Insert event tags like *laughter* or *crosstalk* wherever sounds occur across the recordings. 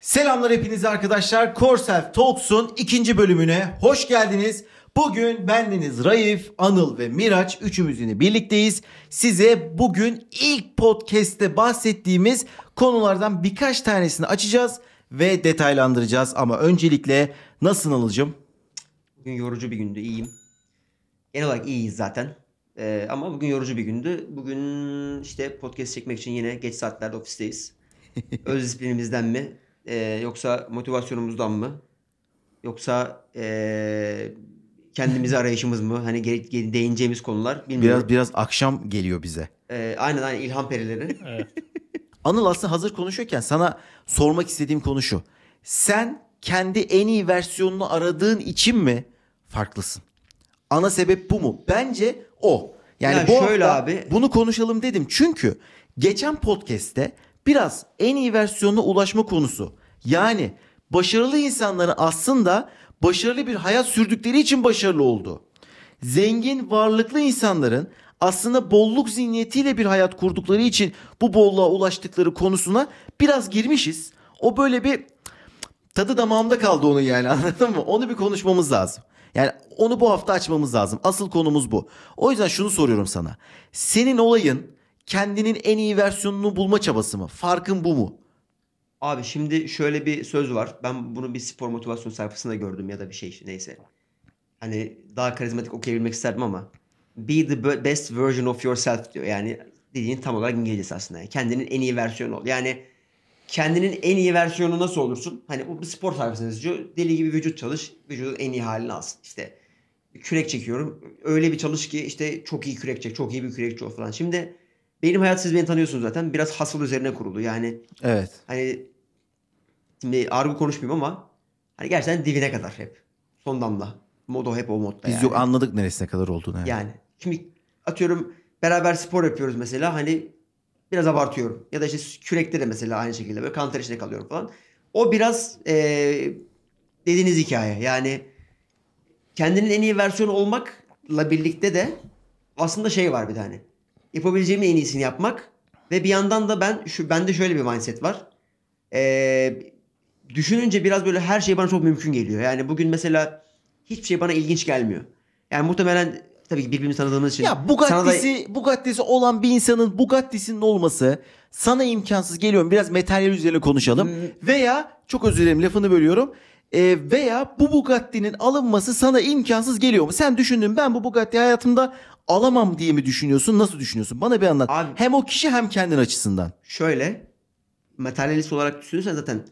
Selamlar hepinize arkadaşlar. Corself Talks'un ikinci bölümüne hoş geldiniz. Bugün bendeniz Raif, Anıl ve Miraç üçümüz yine birlikteyiz. Size bugün ilk podcast'te bahsettiğimiz konulardan birkaç tanesini açacağız ve detaylandıracağız. Ama öncelikle nasılsın Anıl'cığım? Bugün yorucu bir gündü, iyiyim. Genel olarak iyiyiz zaten. Ee, ama bugün yorucu bir gündü. Bugün işte podcast çekmek için yine geç saatlerde ofisteyiz. *laughs* Öz disiplinimizden mi? E, yoksa motivasyonumuzdan mı? Yoksa e, kendimizi *laughs* arayışımız mı? Hani geri, geri değineceğimiz konular bilmiyorum. Biraz biraz akşam geliyor bize. E, aynen aynen ilham perileri. *laughs* Anıl aslında hazır konuşuyorken sana sormak istediğim konu şu. Sen kendi en iyi versiyonunu aradığın için mi farklısın? Ana sebep bu mu? Bence o. Yani, yani bu şöyle hafta abi. bunu konuşalım dedim. Çünkü geçen podcast'te biraz en iyi versiyonuna ulaşma konusu. Yani başarılı insanların aslında başarılı bir hayat sürdükleri için başarılı oldu. Zengin, varlıklı insanların aslında bolluk zihniyetiyle bir hayat kurdukları için bu bolluğa ulaştıkları konusuna biraz girmişiz. O böyle bir tadı damağımda kaldı onu yani *laughs* anladın mı? Onu bir konuşmamız lazım. Yani onu bu hafta açmamız lazım. Asıl konumuz bu. O yüzden şunu soruyorum sana. Senin olayın kendinin en iyi versiyonunu bulma çabası mı? Farkın bu mu? Abi şimdi şöyle bir söz var. Ben bunu bir spor motivasyon sayfasında gördüm ya da bir şey neyse. Hani daha karizmatik okuyabilmek isterdim ama be the best version of yourself diyor. Yani dediğin tam olarak İngilizcesi aslında. kendinin en iyi versiyonu ol. Yani kendinin en iyi versiyonu nasıl olursun? Hani bu bir spor sayfasında yazıyor. Deli gibi vücut çalış. Vücudun en iyi halini alsın. İşte kürek çekiyorum. Öyle bir çalış ki işte çok iyi kürek çek. Çok iyi bir kürekçi ol falan. Şimdi benim hayat siz beni tanıyorsunuz zaten. Biraz hasıl üzerine kurulu. Yani evet. Hani şimdi argo konuşmayayım ama hani gerçekten dibine kadar hep. Son damla. Modo hep o modda Biz yani. yok anladık neresine kadar olduğunu. Yani. yani. Şimdi atıyorum beraber spor yapıyoruz mesela hani biraz abartıyorum. Ya da işte kürekte de mesela aynı şekilde böyle kanter içinde kalıyorum falan. O biraz ee, dediğiniz hikaye. Yani kendinin en iyi versiyonu olmakla birlikte de aslında şey var bir tane yapabileceğimin en iyisini yapmak ve bir yandan da ben şu bende şöyle bir mindset var. Ee, düşününce biraz böyle her şey bana çok mümkün geliyor. Yani bugün mesela hiçbir şey bana ilginç gelmiyor. Yani muhtemelen tabii ki birbirimizi tanıdığımız için. Ya Bugatti'si, da... Bugatti'si olan bir insanın Bugatti'sinin olması sana imkansız geliyor. Biraz materyal üzerine konuşalım. Hmm. Veya çok özür dilerim lafını bölüyorum. E, veya bu Bugatti'nin alınması sana imkansız geliyor mu? Sen düşündün ben bu Bugatti hayatımda alamam diye mi düşünüyorsun? Nasıl düşünüyorsun? Bana bir anlat. Abi, hem o kişi hem kendin açısından. Şöyle materyalist olarak düşünürsen zaten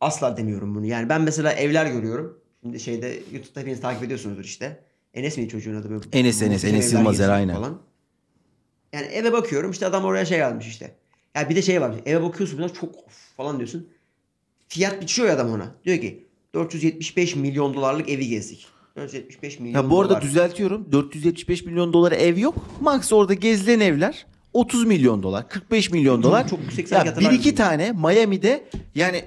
asla demiyorum bunu. Yani ben mesela evler görüyorum. Şimdi şeyde YouTube'da hepiniz takip ediyorsunuzdur işte. Enes mi çocuğun adı? Böyle, Enes Enes. Enes Yılmazer aynen. Falan. Yani eve bakıyorum işte adam oraya şey almış işte. Ya yani bir de şey var. Eve bakıyorsun biraz çok falan diyorsun. Fiyat biçiyor ya adam ona. Diyor ki 475 milyon dolarlık evi gezdik. 475 milyon dolar. Ya bu arada dolar. düzeltiyorum. 475 milyon dolar ev yok. Max orada gezilen evler 30 milyon dolar, 45 milyon dolar. Çok yüksek ya bir iki gibi. tane Miami'de yani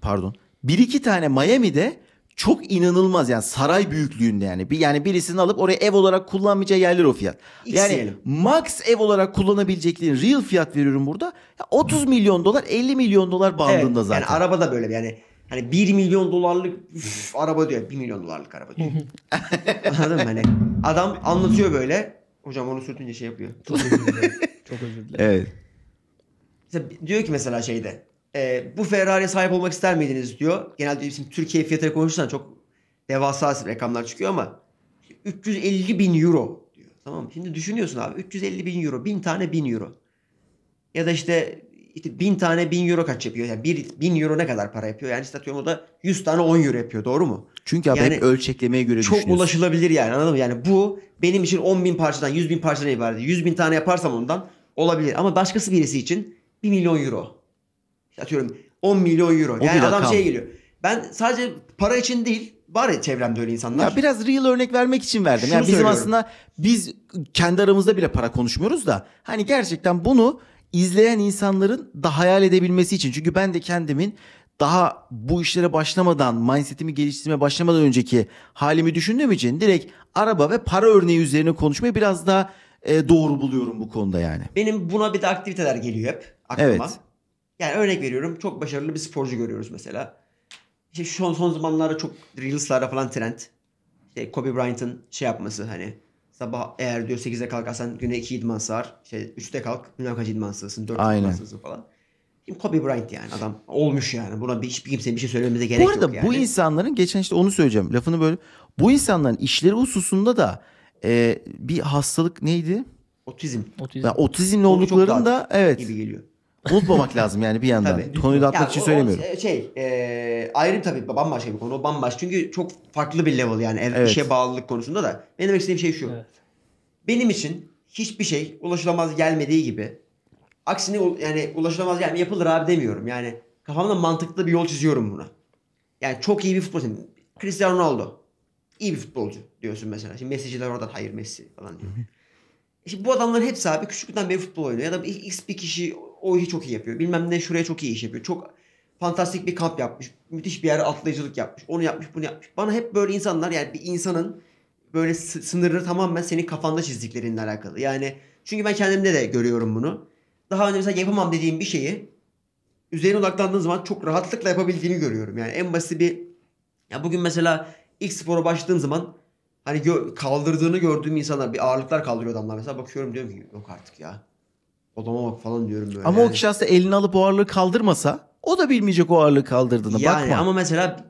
pardon. Bir iki tane Miami'de çok inanılmaz yani saray büyüklüğünde yani. Bir yani birisini alıp oraya ev olarak kullanmayacağı yerler o fiyat. X yani max ev olarak kullanabileceklerin real fiyat veriyorum burada. Ya 30 milyon dolar, 50 milyon dolar bandında evet, zaten. Yani araba da böyle yani Hani 1 milyon dolarlık üf, araba diyor. 1 milyon dolarlık araba diyor. Anladın mı? Hani adam anlatıyor böyle. Hocam onu sürtünce şey yapıyor. Çok özür dilerim. Çok özür dilerim. Evet. Mesela diyor ki mesela şeyde. E, bu Ferrari'ye sahip olmak ister miydiniz diyor. Genelde bizim Türkiye fiyatları konuşursan çok devasa rakamlar çıkıyor ama 350 bin euro diyor. Tamam Şimdi düşünüyorsun abi 350 bin euro. Bin tane bin euro. Ya da işte işte bin tane bin euro kaç yapıyor? Yani bir, bin euro ne kadar para yapıyor? Yani o da 100 tane 10 euro yapıyor doğru mu? Çünkü abi yani, hep ölçeklemeye göre Çok ulaşılabilir yani anladın mı? Yani bu benim için 10 bin parçadan 100 bin parçadan ibaret. 100 bin tane yaparsam ondan olabilir. Ama başkası birisi için 1 milyon euro. Atıyorum 10 milyon euro. O yani adam şey geliyor. Ben sadece para için değil var ya çevremde öyle insanlar. Ya biraz real örnek vermek için verdim. Şunu yani bizim söylüyorum. aslında biz kendi aramızda bile para konuşmuyoruz da hani gerçekten bunu izleyen insanların da hayal edebilmesi için. Çünkü ben de kendimin daha bu işlere başlamadan, mindsetimi geliştirmeye başlamadan önceki halimi düşündüğüm için direkt araba ve para örneği üzerine konuşmayı biraz daha e, doğru buluyorum bu konuda yani. Benim buna bir de aktiviteler geliyor hep aklıma. Evet. Yani örnek veriyorum çok başarılı bir sporcu görüyoruz mesela. İşte şu son, son zamanlarda çok Reels'larda falan trend. İşte Kobe Bryant'ın şey yapması hani Sabah eğer diyor 8'de kalkarsan güne 2 idman sar. Şey 3'te kalk bilmem kaç idman sığsın. 4 Aynen. idman sığsın falan. Şimdi Kobe Bryant yani adam olmuş yani. Buna bir, hiçbir kimseye bir şey söylememize gerek yok Bu arada yok yani. bu insanların geçen işte onu söyleyeceğim. Lafını böyle. Bu insanların işleri hususunda da e, bir hastalık neydi? Otizm. Otizm. Yani otizmli olduklarında evet. Gibi geliyor unutmamak lazım yani bir yandan. Tabii. Konuyu da yani için söylemiyorum. O, şey, şey e, ayrım tabii bambaşka bir konu. O bambaşka. Çünkü çok farklı bir level yani ev, evet. işe bağlılık konusunda da. Benim demek istediğim şey şu. Evet. Benim için hiçbir şey ulaşılamaz gelmediği gibi aksini yani ulaşılamaz yani yapılır abi demiyorum. Yani kafamda mantıklı bir yol çiziyorum buna. Yani çok iyi bir futbolcu. Cristiano Ronaldo. iyi bir futbolcu diyorsun mesela. Şimdi Messi'ciler oradan hayır Messi falan diyor. E şimdi bu adamların hepsi abi küçükten beri futbol oynuyor. Ya da x bir kişi o işi çok iyi yapıyor. Bilmem ne şuraya çok iyi iş yapıyor. Çok fantastik bir kamp yapmış. Müthiş bir yere atlayıcılık yapmış. Onu yapmış, bunu yapmış. Bana hep böyle insanlar yani bir insanın böyle sınırları tamamen senin kafanda çizdiklerinle alakalı. Yani çünkü ben kendimde de görüyorum bunu. Daha önce mesela yapamam dediğim bir şeyi üzerine odaklandığın zaman çok rahatlıkla yapabildiğini görüyorum. Yani en basit bir ya bugün mesela ilk spora başladığım zaman hani gö- kaldırdığını gördüğüm insanlar bir ağırlıklar kaldırıyor adamlar. Mesela bakıyorum diyorum ki yok artık ya. Odama bak falan diyorum böyle. Ama yani. o kişi aslında elini alıp o ağırlığı kaldırmasa o da bilmeyecek o ağırlığı kaldırdığını. Yani Bakma. ama mesela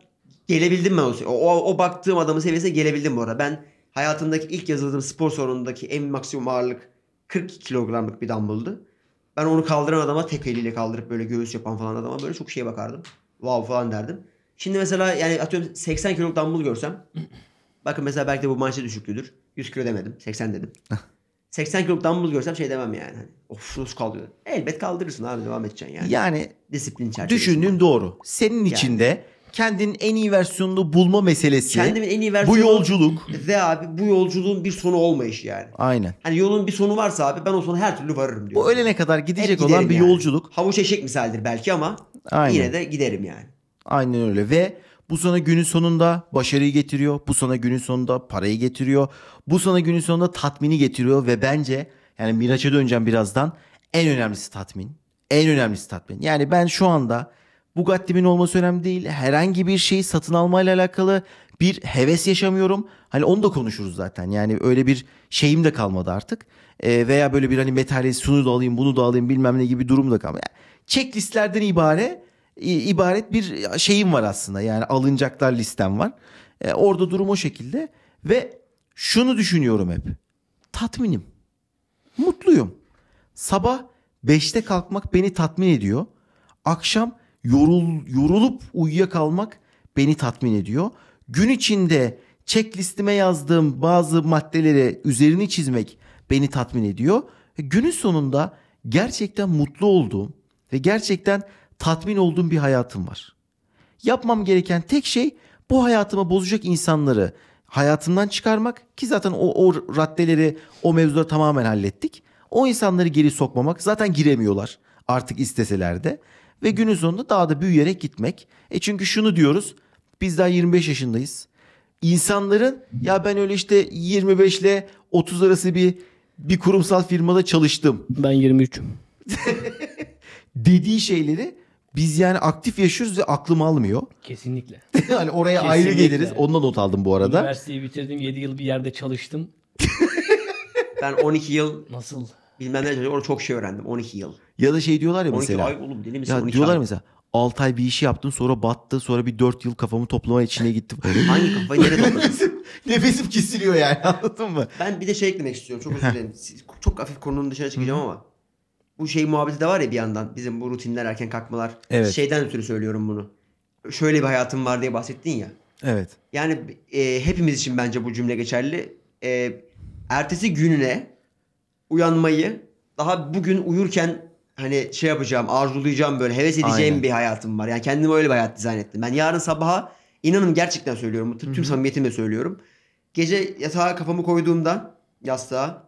gelebildim ben o, o, o baktığım adamın seviyesine gelebildim bu arada. Ben hayatımdaki ilk yazıldığım spor salonundaki en maksimum ağırlık 40 kilogramlık bir dumbbell'dı. Ben onu kaldıran adama tek eliyle kaldırıp böyle göğüs yapan falan adama böyle çok şeye bakardım. Wow falan derdim. Şimdi mesela yani atıyorum 80 kiloluk dumbbell görsem. bakın mesela belki de bu manşet düşüklüdür. 100 kilo demedim. 80 dedim. 80 kiloluk dumbbell görsem şey demem yani. Hani, of nasıl kaldırıyor? Elbet kaldırırsın abi devam edeceksin yani. Yani disiplin çerçevesinde. Düşündüğün doğru. Senin yani. içinde kendin en iyi versiyonunu bulma meselesi. Kendimin en iyi versiyonu. Bu yolculuk. Ve abi bu yolculuğun bir sonu olmayış yani. Aynen. Hani yolun bir sonu varsa abi ben o sona her türlü varırım diyor. Bu ölene kadar gidecek olan bir yani. yolculuk. Havuç eşek misaldir belki ama Aynen. yine de giderim yani. Aynen öyle ve bu sana günün sonunda başarıyı getiriyor. Bu sana günün sonunda parayı getiriyor. Bu sana günün sonunda tatmini getiriyor ve bence yani Miraç'a döneceğim birazdan. En önemlisi tatmin. En önemlisi tatmin. Yani ben şu anda Bugatti'min olması önemli değil. Herhangi bir şeyi satın almayla alakalı bir heves yaşamıyorum. Hani onu da konuşuruz zaten. Yani öyle bir şeyim de kalmadı artık. E, veya böyle bir hani materyal şunu da alayım bunu da alayım bilmem ne gibi durum da kalmadı. Yani checklistlerden ibare ibaret bir şeyim var aslında. Yani alınacaklar listem var. E, orada durum o şekilde ve şunu düşünüyorum hep. Tatminim. Mutluyum. Sabah 5'te kalkmak beni tatmin ediyor. Akşam yorul, yorulup uyuyakalmak beni tatmin ediyor. Gün içinde checklistime yazdığım bazı maddeleri üzerini çizmek beni tatmin ediyor. Günün sonunda gerçekten mutlu olduğum ve gerçekten tatmin olduğum bir hayatım var. Yapmam gereken tek şey bu hayatımı bozacak insanları hayatından çıkarmak ki zaten o, o raddeleri o mevzuları tamamen hallettik. O insanları geri sokmamak zaten giremiyorlar artık isteseler de ve günün sonunda daha da büyüyerek gitmek. E çünkü şunu diyoruz biz daha 25 yaşındayız. İnsanların ya ben öyle işte 25 ile 30 arası bir bir kurumsal firmada çalıştım. Ben 23'üm. *laughs* dediği şeyleri biz yani aktif yaşıyoruz ve aklım almıyor. Kesinlikle. hani *laughs* oraya Kesinlikle. ayrı geliriz. Ondan not aldım bu arada. Üniversiteyi bitirdim. 7 yıl bir yerde çalıştım. *laughs* ben 12 yıl nasıl bilmem ne orada çok şey öğrendim. 12 yıl. Ya da şey diyorlar ya 12 mesela. 12 ay oğlum deli misin? Ya 12 diyorlar ay. mesela 6 ay bir işi yaptım sonra battı sonra bir 4 yıl kafamı toplama içine gittim. *laughs* Hangi kafayı nereye topladın? nefesim kesiliyor yani anladın mı? Ben bir de şey eklemek istiyorum çok özür dilerim. Çok hafif konunun dışına çıkacağım ama bu şey muhabbeti de var ya bir yandan. Bizim bu rutinler erken kalkmalar. Evet. Şeyden ötürü söylüyorum bunu. Şöyle bir hayatım var diye bahsettin ya. Evet. Yani e, hepimiz için bence bu cümle geçerli. E, ertesi gününe uyanmayı daha bugün uyurken hani şey yapacağım, arzulayacağım böyle heves edeceğim Aynen. bir hayatım var. Yani kendimi öyle bir hayat dizayn ettim. Ben yarın sabaha inanın gerçekten söylüyorum. Tüm, tüm samimiyetimle söylüyorum. Gece yatağa kafamı koyduğumda yastığa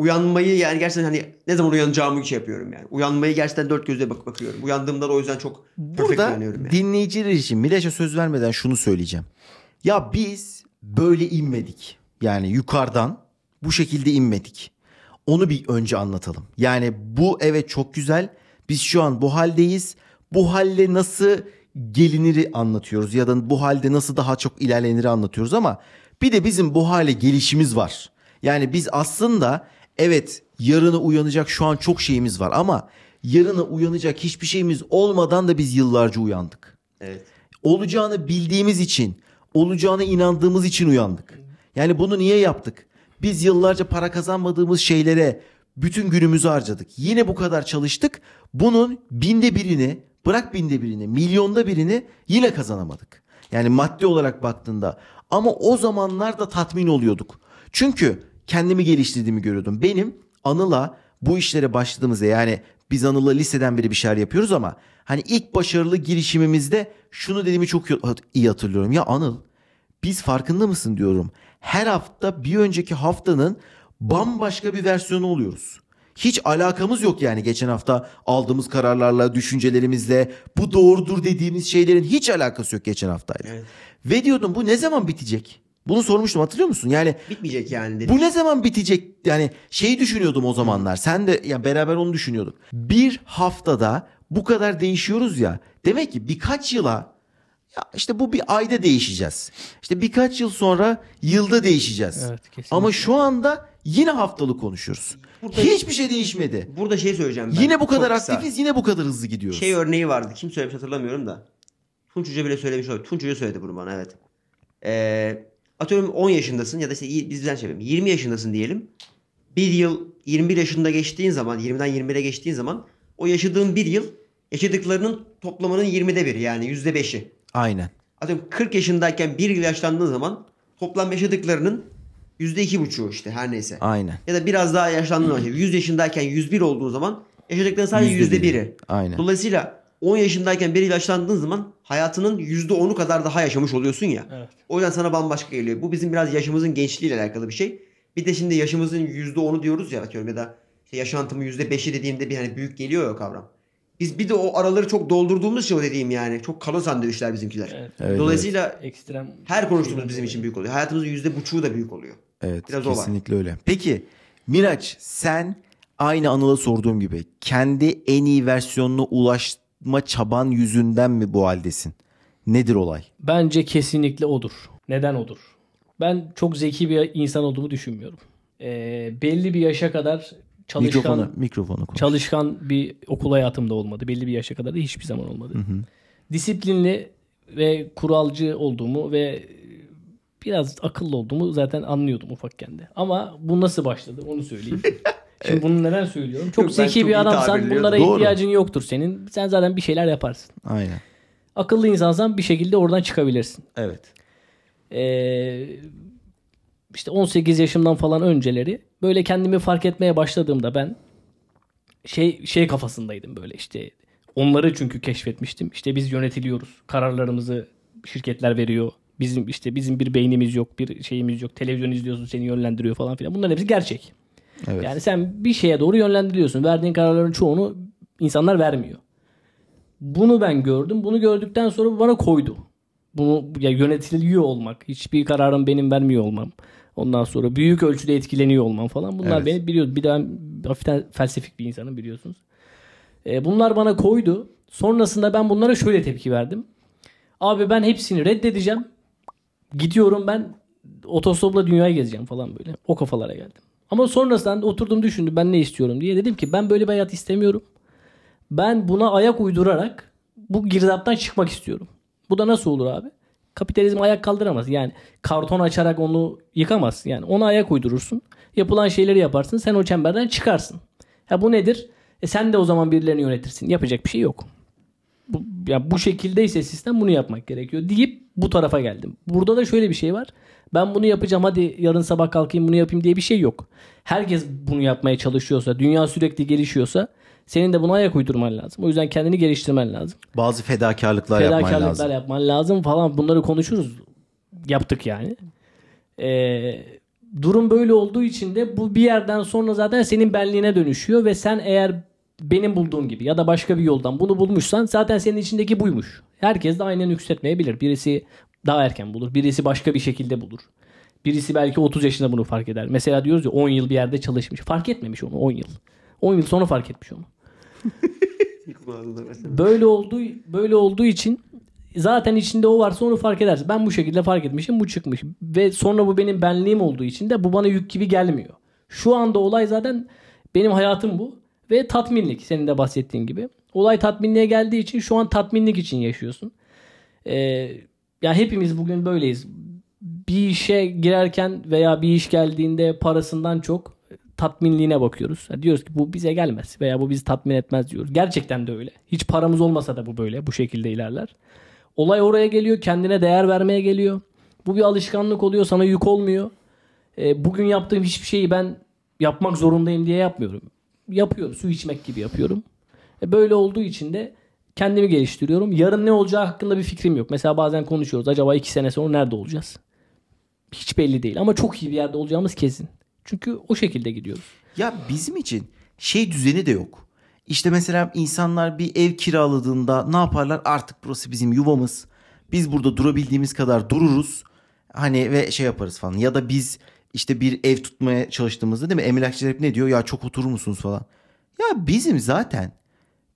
uyanmayı yani gerçekten hani ne zaman uyanacağımı şey yapıyorum yani. Uyanmayı gerçekten dört gözle bak bakıyorum. Uyandığımda da o yüzden çok Burada uyanıyorum yani. dinleyiciler için Mileş'e söz vermeden şunu söyleyeceğim. Ya biz böyle inmedik. Yani yukarıdan bu şekilde inmedik. Onu bir önce anlatalım. Yani bu evet çok güzel. Biz şu an bu haldeyiz. Bu halle nasıl geliniri anlatıyoruz ya da bu halde nasıl daha çok ilerleniri anlatıyoruz ama bir de bizim bu hale gelişimiz var. Yani biz aslında Evet yarını uyanacak şu an çok şeyimiz var ama yarını uyanacak hiçbir şeyimiz olmadan da biz yıllarca uyandık. Evet. Olacağını bildiğimiz için, olacağına inandığımız için uyandık. Yani bunu niye yaptık? Biz yıllarca para kazanmadığımız şeylere bütün günümüzü harcadık. Yine bu kadar çalıştık. Bunun binde birini, bırak binde birini, milyonda birini yine kazanamadık. Yani maddi olarak baktığında. Ama o zamanlar da tatmin oluyorduk. Çünkü kendimi geliştirdiğimi görüyordum. Benim Anıl'a bu işlere başladığımızda yani biz Anıl'la liseden beri bir şeyler yapıyoruz ama hani ilk başarılı girişimimizde şunu dediğimi çok iyi hatırlıyorum. Ya Anıl biz farkında mısın diyorum. Her hafta bir önceki haftanın bambaşka bir versiyonu oluyoruz. Hiç alakamız yok yani geçen hafta aldığımız kararlarla, düşüncelerimizle, bu doğrudur dediğimiz şeylerin hiç alakası yok geçen haftayla. Evet. Ve diyordum bu ne zaman bitecek? Bunu sormuştum hatırlıyor musun? Yani bitmeyecek yani dedim. Bu ne zaman bitecek? Yani şeyi düşünüyordum o zamanlar. Sen de ya yani beraber onu düşünüyorduk. Bir haftada bu kadar değişiyoruz ya. Demek ki birkaç yıla ya işte bu bir ayda değişeceğiz. İşte birkaç yıl sonra yılda değişeceğiz. Evet, Ama şu anda yine haftalık konuşuyoruz. Burada, Hiçbir şey değişmedi. Burada şey söyleyeceğim ben. Yine bu kadar aktifiz, kısa. yine bu kadar hızlı gidiyoruz. Şey örneği vardı. Kim söylemiş hatırlamıyorum da. Tunç Hoca bile söylemiş olabilir. Tunç Hoca söyledi bunu bana evet. Ee, Atıyorum 10 yaşındasın ya da işte bizden şey 20 yaşındasın diyelim. Bir yıl 21 yaşında geçtiğin zaman 20'den 21'e geçtiğin zaman o yaşadığın bir yıl yaşadıklarının toplamının 20'de biri yani %5'i. Aynen. Atıyorum 40 yaşındayken bir yıl yaşlandığın zaman toplam yaşadıklarının %2,5'u işte her neyse. Aynen. Ya da biraz daha yaşlandığın zaman 100 yaşındayken 101 olduğu zaman yaşadıkların sadece %1'i. Aynen. Dolayısıyla 10 yaşındayken bir ilaçlandığın zaman hayatının %10'u kadar daha yaşamış oluyorsun ya. Evet. O yüzden sana bambaşka geliyor. Bu bizim biraz yaşımızın gençliğiyle alakalı bir şey. Bir de şimdi yaşımızın %10'u diyoruz ya atıyorum ya da işte yaşantımın %5'i dediğimde bir hani büyük geliyor ya o kavram. Biz bir de o araları çok doldurduğumuz için o dediğim yani. Çok kalın sandviçler bizimkiler. Evet. Dolayısıyla evet. ekstrem her konuştuğumuz bizim için büyük oluyor. Hayatımızın yüzde %5'u da büyük oluyor. Evet Biraz kesinlikle öyle. Peki Miraç sen aynı Anıl'a sorduğum gibi kendi en iyi versiyonuna ulaş yapma çaban yüzünden mi bu haldesin? Nedir olay? Bence kesinlikle odur. Neden odur? Ben çok zeki bir insan olduğumu düşünmüyorum. Ee, belli bir yaşa kadar çalışkan mikrofonu, mikrofonu konuş. çalışkan bir okul hayatım da olmadı. Belli bir yaşa kadar da hiçbir zaman olmadı. Hı hı. Disiplinli ve kuralcı olduğumu ve biraz akıllı olduğumu zaten anlıyordum ufakken de. Ama bu nasıl başladı onu söyleyeyim. *laughs* Şimdi ee, bunu neden söylüyorum? Çok Yok, zeki çok bir adamsan bunlara Doğru. ihtiyacın yoktur senin. Sen zaten bir şeyler yaparsın. Aynen. Akıllı insansan bir şekilde oradan çıkabilirsin. Evet. Ee, işte 18 yaşımdan falan önceleri böyle kendimi fark etmeye başladığımda ben şey şey kafasındaydım böyle işte onları çünkü keşfetmiştim. İşte biz yönetiliyoruz. Kararlarımızı şirketler veriyor. Bizim işte bizim bir beynimiz yok, bir şeyimiz yok. Televizyon izliyorsun seni yönlendiriyor falan filan. Bunların hepsi gerçek. Evet. Yani sen bir şeye doğru yönlendiriliyorsun. Verdiğin kararların çoğunu insanlar vermiyor. Bunu ben gördüm. Bunu gördükten sonra bana koydu. Bunu ya yönetiliyor olmak, hiçbir kararın benim vermiyor olmam. Ondan sonra büyük ölçüde etkileniyor olmam falan. Bunlar evet. beni biliyor. Bir daha hafiften felsefik bir insanım biliyorsunuz. E, bunlar bana koydu. Sonrasında ben bunlara şöyle tepki verdim. Abi ben hepsini reddedeceğim. Gidiyorum ben otostopla dünyayı gezeceğim falan böyle. O kafalara geldim. Ama sonrasında oturdum düşündüm ben ne istiyorum diye. Dedim ki ben böyle bir hayat istemiyorum. Ben buna ayak uydurarak bu girdaptan çıkmak istiyorum. Bu da nasıl olur abi? Kapitalizm ayak kaldıramaz. Yani karton açarak onu yıkamaz. Yani ona ayak uydurursun. Yapılan şeyleri yaparsın. Sen o çemberden çıkarsın. ha bu nedir? E sen de o zaman birilerini yönetirsin. Yapacak bir şey yok. Bu, ya bu şekildeyse sistem bunu yapmak gerekiyor deyip bu tarafa geldim. Burada da şöyle bir şey var. Ben bunu yapacağım hadi yarın sabah kalkayım bunu yapayım diye bir şey yok. Herkes bunu yapmaya çalışıyorsa, dünya sürekli gelişiyorsa senin de buna ayak uydurman lazım. O yüzden kendini geliştirmen lazım. Bazı fedakarlıklar, fedakarlıklar yapman lazım. Fedakarlıklar yapman lazım falan bunları konuşuruz. Yaptık yani. Ee, durum böyle olduğu için de bu bir yerden sonra zaten senin benliğine dönüşüyor ve sen eğer benim bulduğum gibi ya da başka bir yoldan bunu bulmuşsan zaten senin içindeki buymuş. Herkes de aynen yükseltmeyebilir. Birisi daha erken bulur. Birisi başka bir şekilde bulur. Birisi belki 30 yaşında bunu fark eder. Mesela diyoruz ya 10 yıl bir yerde çalışmış. Fark etmemiş onu 10 yıl. 10 yıl sonra fark etmiş onu. *laughs* böyle olduğu böyle olduğu için zaten içinde o varsa onu fark edersin. Ben bu şekilde fark etmişim bu çıkmış. Ve sonra bu benim benliğim olduğu için de bu bana yük gibi gelmiyor. Şu anda olay zaten benim hayatım bu. Ve tatminlik senin de bahsettiğin gibi olay tatminliğe geldiği için şu an tatminlik için yaşıyorsun. Ee, yani hepimiz bugün böyleyiz. Bir işe girerken veya bir iş geldiğinde parasından çok tatminliğine bakıyoruz. Yani diyoruz ki bu bize gelmez veya bu bizi tatmin etmez diyoruz. Gerçekten de öyle. Hiç paramız olmasa da bu böyle. Bu şekilde ilerler. Olay oraya geliyor. Kendine değer vermeye geliyor. Bu bir alışkanlık oluyor. Sana yük olmuyor. E, bugün yaptığım hiçbir şeyi ben yapmak zorundayım diye yapmıyorum. Yapıyorum. Su içmek gibi yapıyorum. E böyle olduğu için de kendimi geliştiriyorum. Yarın ne olacağı hakkında bir fikrim yok. Mesela bazen konuşuyoruz. Acaba iki sene sonra nerede olacağız? Hiç belli değil ama çok iyi bir yerde olacağımız kesin. Çünkü o şekilde gidiyoruz. Ya bizim için şey düzeni de yok. İşte mesela insanlar bir ev kiraladığında ne yaparlar? Artık burası bizim yuvamız. Biz burada durabildiğimiz kadar dururuz. Hani ve şey yaparız falan. Ya da biz işte bir ev tutmaya çalıştığımızda değil mi? Emlakçılar hep ne diyor? Ya çok oturur musunuz falan. Ya bizim zaten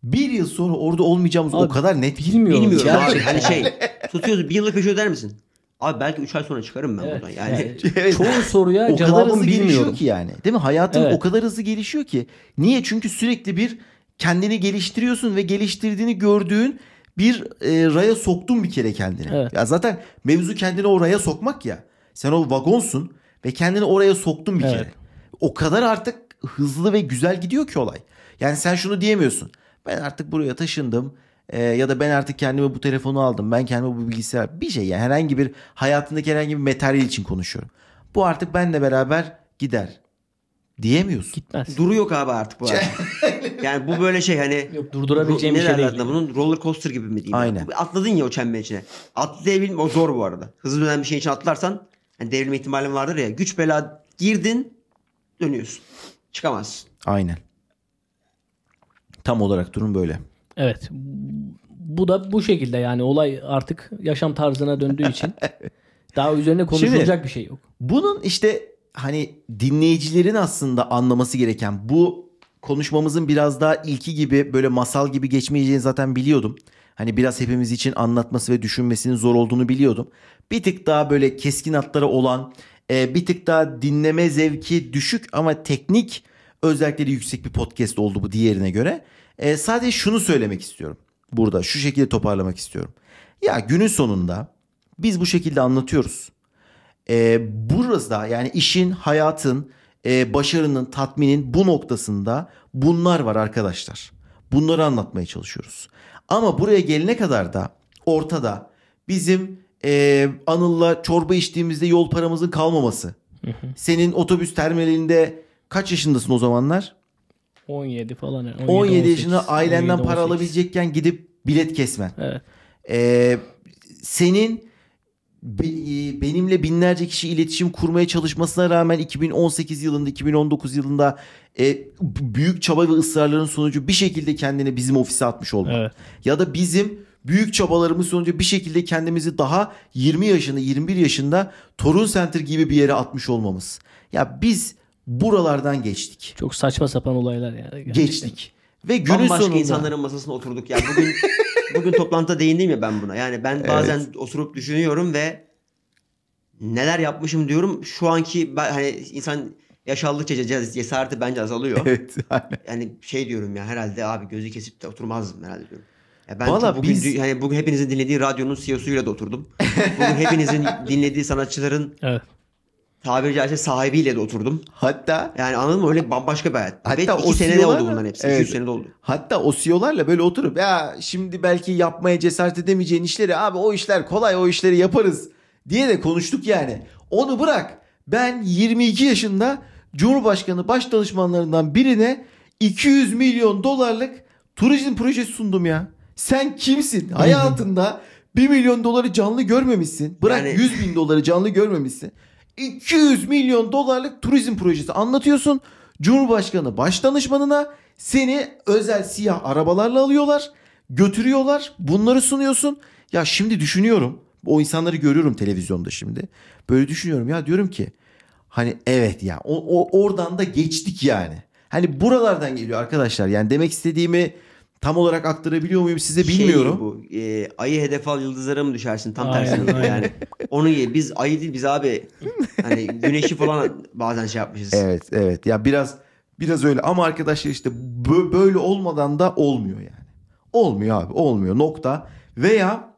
bir yıl sonra orada olmayacağımız Abi, o kadar net bilmiyorum. Bilmiyorum ya. hani şey *laughs* tutuyoruz bir yıllık peşi öder misin? Abi belki 3 ay sonra çıkarım ben evet. buradan. Yani evet. *laughs* çoğu soruya o cevabım kadar hızlı bilmiyorum. gelişiyor ki yani. Değil mi? Hayatın evet. o kadar hızlı gelişiyor ki. Niye? Çünkü sürekli bir kendini geliştiriyorsun ve geliştirdiğini gördüğün bir e, raya soktun bir kere kendini. Evet. Ya zaten mevzu kendini oraya sokmak ya. Sen o vagonsun ve kendini oraya soktun bir evet. kere. O kadar artık hızlı ve güzel gidiyor ki olay. Yani sen şunu diyemiyorsun ben artık buraya taşındım e, ya da ben artık kendime bu telefonu aldım. Ben kendime bu bilgisayar bir şey yani herhangi bir hayatındaki herhangi bir materyal için konuşuyorum. Bu artık benle beraber gider diyemiyorsun. Gitmez. Duru yok abi artık bu artık. *laughs* yani bu böyle şey hani yok, durdurabileceğim bir şey değil. Adına, bunun roller coaster gibi mi diyeyim? Aynen. Atladın ya o çember içine. Atlayabilme o zor bu arada. Hızlı dönen bir şey için atlarsan hani devrilme ihtimalin vardır ya. Güç bela girdin dönüyorsun. Çıkamazsın. Aynen. Tam olarak durum böyle. Evet. Bu da bu şekilde yani olay artık yaşam tarzına döndüğü için *laughs* daha üzerine konuşulacak Şimdi, bir şey yok. Bunun işte hani dinleyicilerin aslında anlaması gereken bu konuşmamızın biraz daha ilki gibi böyle masal gibi geçmeyeceğini zaten biliyordum. Hani biraz hepimiz için anlatması ve düşünmesinin zor olduğunu biliyordum. Bir tık daha böyle keskin hatları olan, e, bir tık daha dinleme zevki düşük ama teknik özellikleri yüksek bir podcast oldu bu diğerine göre. E, sadece şunu söylemek istiyorum. Burada şu şekilde toparlamak istiyorum. Ya günün sonunda biz bu şekilde anlatıyoruz. E, burası yani işin, hayatın, e, başarının, tatminin bu noktasında bunlar var arkadaşlar. Bunları anlatmaya çalışıyoruz. Ama buraya gelene kadar da ortada bizim e, Anıl'la çorba içtiğimizde yol paramızın kalmaması. Senin otobüs terminalinde Kaç yaşındasın o zamanlar? 17 falan. 17, 17 18, yaşında ailenden 17, para alabilecekken gidip bilet kesmen. Evet. Ee, senin e, benimle binlerce kişi iletişim kurmaya çalışmasına rağmen 2018 yılında 2019 yılında e, büyük çaba ve ısrarların sonucu bir şekilde kendini bizim ofise atmış olmak. Evet. Ya da bizim büyük çabalarımız sonucu bir şekilde kendimizi daha 20 yaşında 21 yaşında Torun Center gibi bir yere atmış olmamız. Ya biz buralardan geçtik. Çok saçma sapan olaylar yani. Gerçekten. Geçtik. Ve günün Bambaşka sonunda... insanların masasına oturduk. Yani bugün *laughs* bugün toplantıda değindim ya ben buna. Yani ben bazen evet. oturup düşünüyorum ve neler yapmışım diyorum. Şu anki ben, hani insan yaşaldıkça cesareti bence azalıyor. *laughs* Evet. Aynen. Yani şey diyorum ya herhalde abi gözü kesip de oturmazdım herhalde diyorum. Ya ben Vallahi bugün biz... hani bugün hepinizin dinlediği radyonun CEO'suyla da oturdum. bugün *laughs* hepinizin dinlediği sanatçıların evet tabiri caizse sahibiyle de oturdum. Hatta yani anladın mı öyle bambaşka bir hayat. Hatta Ve o iki senede e oldu bunların hepsi. Evet. 200 senede oldu. Hatta o CEO'larla böyle oturup ya şimdi belki yapmaya cesaret edemeyeceğin işleri abi o işler kolay o işleri yaparız diye de konuştuk yani. Onu bırak. Ben 22 yaşında Cumhurbaşkanı baş danışmanlarından birine 200 milyon dolarlık turizm projesi sundum ya. Sen kimsin? Hayatında 1 milyon doları canlı görmemişsin. Bırak yani... 100 bin doları canlı görmemişsin. 200 milyon dolarlık turizm projesi anlatıyorsun. Cumhurbaşkanı başdanışmanına seni özel siyah arabalarla alıyorlar. Götürüyorlar. Bunları sunuyorsun. Ya şimdi düşünüyorum. O insanları görüyorum televizyonda şimdi. Böyle düşünüyorum ya diyorum ki hani evet ya o, o oradan da geçtik yani. Hani buralardan geliyor arkadaşlar. Yani demek istediğimi tam olarak aktarabiliyor muyum size şey bilmiyorum. Şey bu, e, ayı hedef al yıldızlara mı düşersin tam aynen, tersine aynen. yani. Onu ye biz ayı değil biz abi hani güneşi falan bazen şey yapmışız. Evet evet ya biraz biraz öyle ama arkadaşlar işte böyle olmadan da olmuyor yani. Olmuyor abi olmuyor nokta veya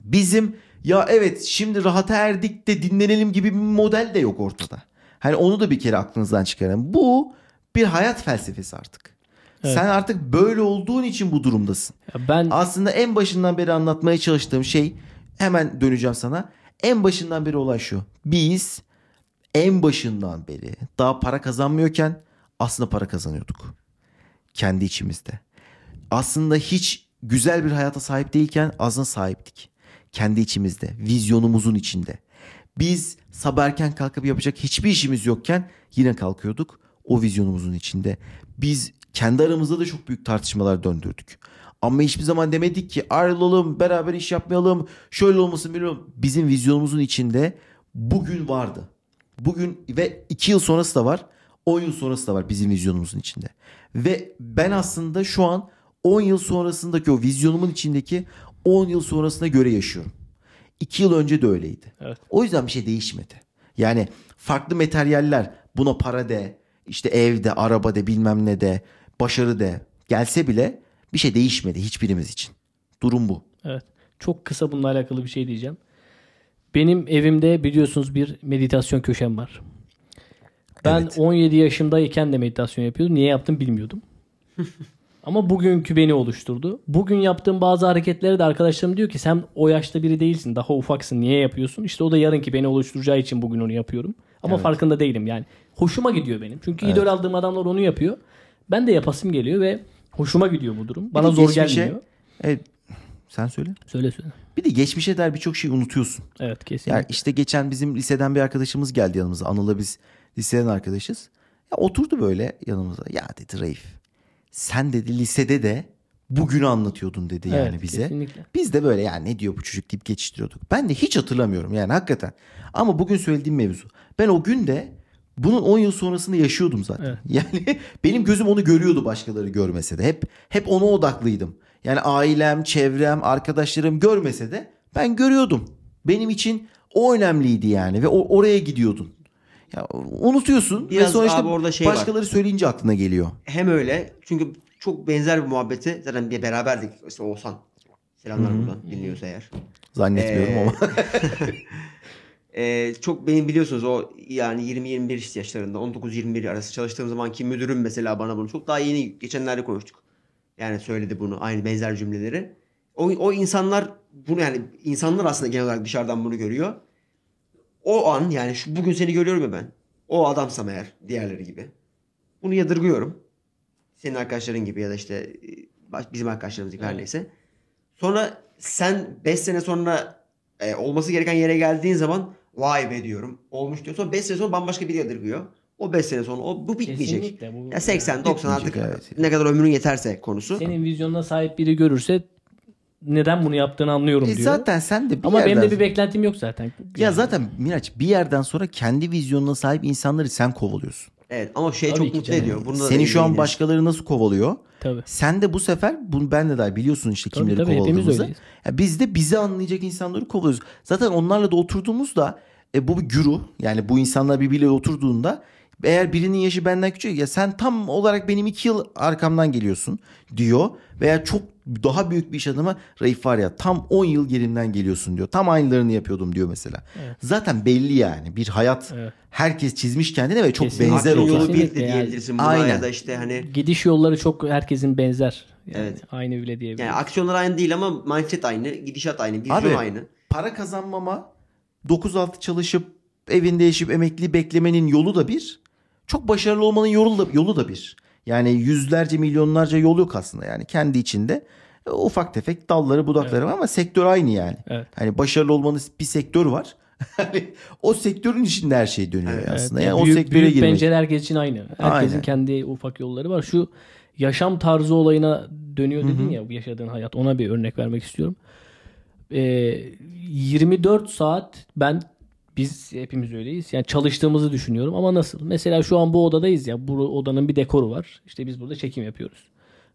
bizim ya evet şimdi rahata erdik de dinlenelim gibi bir model de yok ortada. Hani onu da bir kere aklınızdan çıkarın. Bu bir hayat felsefesi artık. Evet. Sen artık böyle olduğun için bu durumdasın. Ya ben aslında en başından beri anlatmaya çalıştığım şey hemen döneceğim sana. En başından beri olay şu. Biz en başından beri daha para kazanmıyorken aslında para kazanıyorduk. Kendi içimizde. Aslında hiç güzel bir hayata sahip değilken aslında sahiptik. Kendi içimizde, vizyonumuzun içinde. Biz sabahken erken kalkıp yapacak hiçbir işimiz yokken yine kalkıyorduk o vizyonumuzun içinde. Biz kendi aramızda da çok büyük tartışmalar döndürdük. Ama hiçbir zaman demedik ki ayrılalım, beraber iş yapmayalım, şöyle olmasın biliyorum. Bizim vizyonumuzun içinde bugün vardı. Bugün ve 2 yıl sonrası da var. 10 yıl sonrası da var bizim vizyonumuzun içinde. Ve ben aslında şu an 10 yıl sonrasındaki o vizyonumun içindeki 10 yıl sonrasına göre yaşıyorum. 2 yıl önce de öyleydi. Evet. O yüzden bir şey değişmedi. Yani farklı materyaller buna para de, işte evde, araba de, bilmem ne de, başarı de gelse bile bir şey değişmedi hiçbirimiz için. Durum bu. Evet. Çok kısa bununla alakalı bir şey diyeceğim. Benim evimde biliyorsunuz bir meditasyon köşem var. Ben evet. 17 yaşımdayken de meditasyon yapıyordum. Niye yaptım bilmiyordum. *laughs* Ama bugünkü beni oluşturdu. Bugün yaptığım bazı hareketleri de arkadaşlarım diyor ki sen o yaşta biri değilsin. Daha ufaksın. Niye yapıyorsun? İşte o da yarınki beni oluşturacağı için bugün onu yapıyorum. Ama evet. farkında değilim yani. Hoşuma gidiyor benim. Çünkü evet. idol aldığım adamlar onu yapıyor. Ben de yapasım geliyor ve hoşuma gidiyor bu durum. Bana zor geçmişe, gelmiyor. Evet. Sen söyle. Söyle söyle. Bir de geçmişe dair birçok şeyi unutuyorsun. Evet kesin. Yani işte geçen bizim liseden bir arkadaşımız geldi yanımıza. Anıl'la biz liseden arkadaşız. Ya oturdu böyle yanımıza. Ya dedi Raif sen dedi lisede de bugünü anlatıyordun dedi evet, yani bize. Kesinlikle. Biz de böyle yani ne diyor bu çocuk deyip geçiştiriyorduk. Ben de hiç hatırlamıyorum yani hakikaten. Ama bugün söylediğim mevzu. Ben o gün de bunun 10 yıl sonrasını yaşıyordum zaten. Evet. *laughs* Yani benim gözüm onu görüyordu başkaları görmese de. Hep hep ona odaklıydım. Yani ailem, çevrem, arkadaşlarım görmese de ben görüyordum. Benim için o önemliydi yani ve o, oraya gidiyordun. Ya unutuyorsun Biraz ve sonra işte orada şey başkaları var. söyleyince aklına geliyor. Hem öyle çünkü çok benzer bir muhabbeti zaten bir beraberdik işte Oğuzhan. Selamlar buradan dinliyorsa eğer. Zannetmiyorum ee... ama. *laughs* Ee, çok benim biliyorsunuz o yani 20-21 yaşlarında 19-21 arası çalıştığım zamanki müdürüm mesela bana bunu çok daha yeni geçenlerde konuştuk. Yani söyledi bunu aynı benzer cümleleri. O, o insanlar bunu yani insanlar aslında genel olarak dışarıdan bunu görüyor. O an yani şu, bugün seni görüyorum ya ben. O adamsam eğer diğerleri gibi. Bunu yadırgıyorum. Senin arkadaşların gibi ya da işte e, bizim arkadaşlarımız gibi evet. her neyse. Sonra sen 5 sene sonra e, olması gereken yere geldiğin zaman vay be diyorum olmuş diyor. Sonra 5 sene sonra bambaşka biri yadırgıyor. O 5 sene sonra o bu bitmeyecek. bu. Ya 80 90 artık evet. ne kadar ömrün yeterse konusu. Senin vizyonuna sahip biri görürse neden bunu yaptığını anlıyorum e diyor. Zaten sen de bir Ama yerden... benim de bir beklentim yok zaten. Ya yani. zaten Miraç bir yerden sonra kendi vizyonuna sahip insanları sen kovalıyorsun. Evet ama şey Tabii çok mutlu canım. ediyor. Bunu Seni şu an başkaları nasıl kovalıyor? Tabii. Sen de bu sefer bunu ben de dahi biliyorsun işte tabii, kimleri tabii, kovaladığımızı. Ya biz de bizi anlayacak insanları kovalıyoruz. Zaten onlarla da oturduğumuzda e, bu bir güru. Yani bu insanlar birbiriyle oturduğunda eğer birinin yaşı benden küçük ya sen tam olarak benim iki yıl arkamdan geliyorsun diyor veya çok daha büyük bir iş adamı Raif var ya tam 10 yıl gerimden geliyorsun diyor. Tam aynılarını yapıyordum diyor mesela. Evet. Zaten belli yani bir hayat evet. herkes çizmiş kendine ve çok Kesinlikle. benzer oluyor yolu bir diyebilirsin. Aynen. Ya da işte hani... Gidiş yolları çok herkesin benzer. Yani evet. Aynı bile diyebiliriz. Yani aksiyonlar aynı değil ama mindset aynı, gidişat aynı, vizyon aynı. Para kazanmama 9-6 çalışıp evinde yaşayıp emekli beklemenin yolu da bir. Çok başarılı olmanın yolu da, yolu da bir. Yani yüzlerce milyonlarca yol yok aslında yani kendi içinde e, ufak tefek dalları budakları evet. ama sektör aynı yani. Evet. Hani başarılı olmanız bir sektör var. *laughs* Hani o sektörün içinde her şey dönüyor evet, aslında. Yani büyük, o sektöre büyük girmek. pencereler herkes için aynı. Herkesin Aynen. kendi ufak yolları var. Şu yaşam tarzı olayına dönüyor dedin Hı-hı. ya yaşadığın hayat. Ona bir örnek vermek istiyorum. Ee, 24 saat ben biz hepimiz öyleyiz. Yani çalıştığımızı düşünüyorum ama nasıl? Mesela şu an bu odadayız ya. Bu odanın bir dekoru var. İşte biz burada çekim yapıyoruz.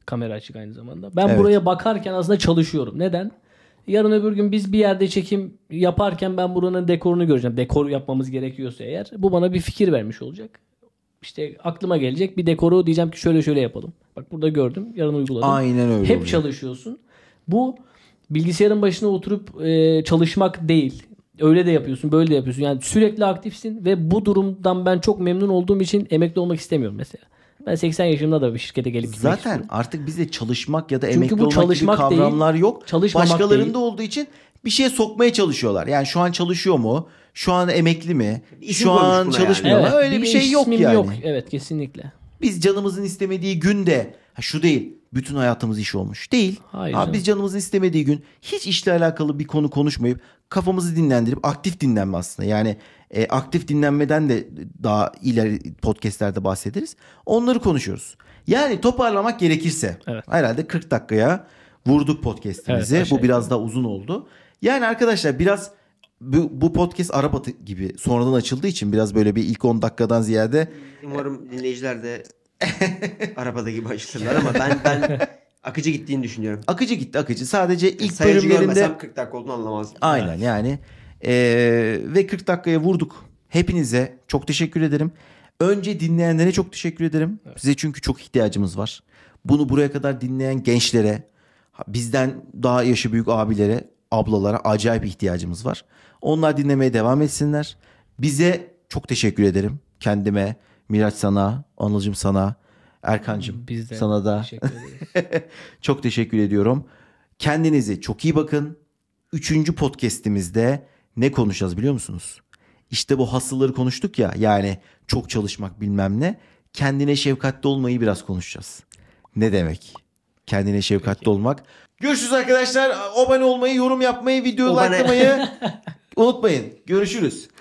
Kamera açık aynı zamanda. Ben evet. buraya bakarken aslında çalışıyorum. Neden? Yarın öbür gün biz bir yerde çekim yaparken ben buranın dekorunu göreceğim. Dekor yapmamız gerekiyorsa eğer bu bana bir fikir vermiş olacak. İşte aklıma gelecek bir dekoru diyeceğim ki şöyle şöyle yapalım. Bak burada gördüm, yarın uyguladım. Aynen öyle. Hep oluyor. çalışıyorsun. Bu bilgisayarın başına oturup e, çalışmak değil. Öyle de yapıyorsun, böyle de yapıyorsun. Yani sürekli aktifsin ve bu durumdan ben çok memnun olduğum için emekli olmak istemiyorum mesela. Ben 80 yaşımda da bir şirkete gelip gitmek Zaten istiyorum. artık bizde çalışmak ya da Çünkü emekli bu olmak gibi kavramlar değil, yok. Çalışmamak Başkalarında değil. olduğu için bir şeye sokmaya çalışıyorlar. Yani şu an çalışıyor mu? Şu an emekli mi? İsim şu an çalışmıyor yani. mu? Evet, Öyle bir, şey yok yani. Yok. Evet kesinlikle. Biz canımızın istemediği günde ha şu değil bütün hayatımız iş olmuş. Değil. Hayır. Abi biz canımızın istemediği gün hiç işle alakalı bir konu konuşmayıp kafamızı dinlendirip aktif dinlenme aslında. Yani e, aktif dinlenmeden de daha ileri podcastlerde bahsederiz. Onları konuşuyoruz. Yani toparlamak gerekirse evet. herhalde 40 dakikaya vurduk podcast'imizi. Evet, bu biraz daha uzun oldu. Yani arkadaşlar biraz bu, bu podcast Arap gibi sonradan açıldığı için biraz böyle bir ilk 10 dakikadan ziyade umarım dinleyiciler de *laughs* Arap gibi başlarlar ama ben ben *laughs* akıcı gittiğini düşünüyorum. Akıcı gitti akıcı. Sadece ilk Sayıcı bölümlerinde 40 dakika olduğunu anlamazdım. Aynen yani. Ee, ve 40 dakikaya vurduk. Hepinize çok teşekkür ederim. Önce dinleyenlere çok teşekkür ederim. Evet. Size çünkü çok ihtiyacımız var. Bunu buraya kadar dinleyen gençlere, bizden daha yaşı büyük abilere, ablalara acayip ihtiyacımız var. Onlar dinlemeye devam etsinler. Bize çok teşekkür ederim. Kendime, Miraç sana, Anılcım sana, Erkancım Biz de sana da teşekkür *laughs* çok teşekkür ediyorum. Kendinize çok iyi bakın. Üçüncü podcastimizde ne konuşacağız biliyor musunuz? İşte bu hasılları konuştuk ya yani çok çalışmak bilmem ne. Kendine şefkatli olmayı biraz konuşacağız. Ne demek? Kendine şefkatli Peki. olmak. Görüşürüz arkadaşlar. Abone olmayı, yorum yapmayı, videoyu likelamayı *laughs* unutmayın. Görüşürüz.